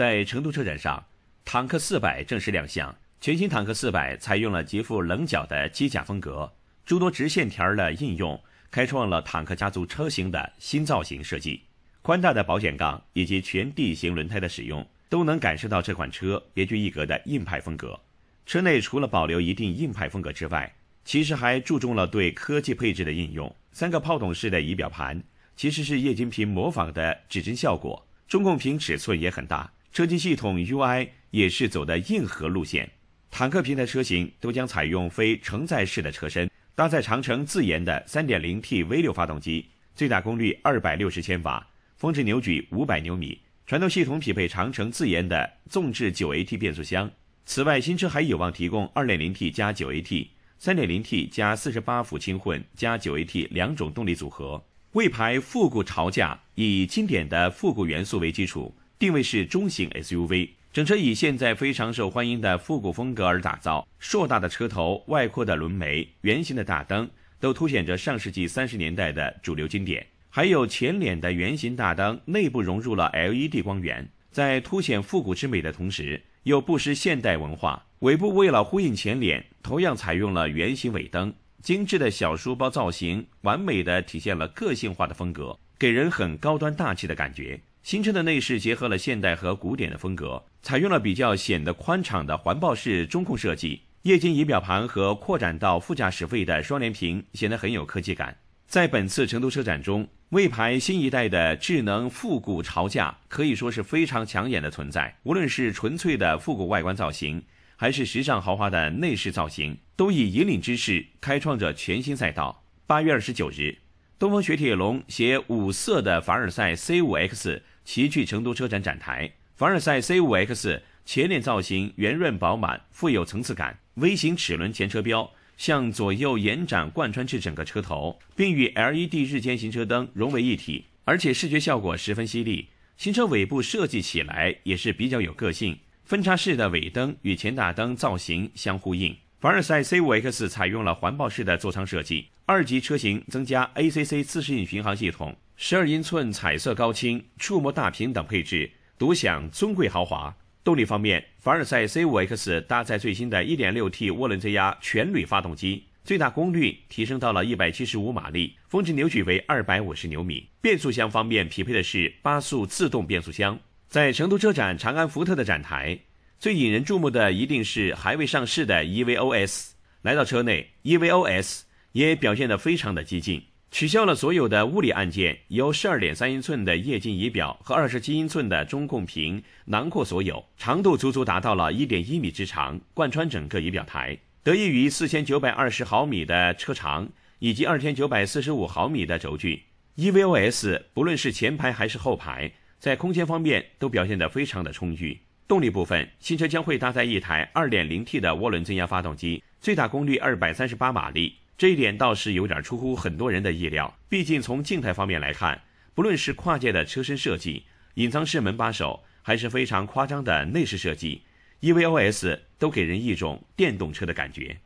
在成都车展上，坦克四百正式亮相。全新坦克四百采用了极富棱角的机甲风格，诸多直线条的应用，开创了坦克家族车型的新造型设计。宽大的保险杠以及全地形轮胎的使用，都能感受到这款车别具一格的硬派风格。车内除了保留一定硬派风格之外，其实还注重了对科技配置的应用。三个炮筒式的仪表盘其实是液晶屏模仿的指针效果，中控屏尺寸也很大。车机系统 UI 也是走的硬核路线，坦克平台车型都将采用非承载式的车身，搭载长城自研的三点零 T V 六发动机，最大功率二百六十千瓦，峰值扭矩五百牛米，传动系统匹配长城自研的纵置九 A T 变速箱。此外，新车还有望提供二点零 T 加九 A T、三点零 T 加四十八伏轻混加九 A T 两种动力组合。魏牌复古潮驾，以经典的复古元素为基础。定位是中型 SUV，整车以现在非常受欢迎的复古风格而打造，硕大的车头、外扩的轮眉、圆形的大灯，都凸显着上世纪三十年代的主流经典。还有前脸的圆形大灯内部融入了 LED 光源，在凸显复古之美的同时，又不失现代文化。尾部为了呼应前脸，同样采用了圆形尾灯，精致的小书包造型，完美的体现了个性化的风格，给人很高端大气的感觉。新车的内饰结合了现代和古典的风格，采用了比较显得宽敞的环抱式中控设计，液晶仪表盘和扩展到副驾驶位的双联屏显得很有科技感。在本次成都车展中，魏牌新一代的智能复古潮驾可以说是非常抢眼的存在。无论是纯粹的复古外观造型，还是时尚豪华的内饰造型，都以引领之势开创着全新赛道。八月二十九日，东风雪铁龙携五色的凡尔赛 C5X。齐聚成都车展展台，凡尔赛 C5X 前脸造型圆润饱满，富有层次感。V 型齿轮前车标向左右延展，贯穿至整个车头，并与 LED 日间行车灯融为一体，而且视觉效果十分犀利。新车尾部设计起来也是比较有个性，分叉式的尾灯与前大灯造型相呼应。凡尔赛 C5X 采用了环抱式的座舱设计，二级车型增加 ACC 自适应巡航系统。十二英寸彩色高清触摸大屏等配置，独享尊贵豪华。动力方面，凡尔赛 C5X 搭载最新的 1.6T 涡轮增压全铝发动机，最大功率提升到了175马力，峰值扭矩为250牛米。变速箱方面，匹配的是八速自动变速箱。在成都车展，长安福特的展台最引人注目的一定是还未上市的 EVOs。来到车内，EVOs 也表现的非常的激进。取消了所有的物理按键，由12.3英寸的液晶仪表和27英寸的中控屏囊括所有。长度足足达到了1.1米之长，贯穿整个仪表台。得益于4920毫米的车长以及2945毫米的轴距，EVO S 不论是前排还是后排，在空间方面都表现得非常的充裕。动力部分，新车将会搭载一台 2.0T 的涡轮增压发动机，最大功率238马力。这一点倒是有点出乎很多人的意料。毕竟从静态方面来看，不论是跨界的车身设计、隐藏式门把手，还是非常夸张的内饰设计，E V O S 都给人一种电动车的感觉。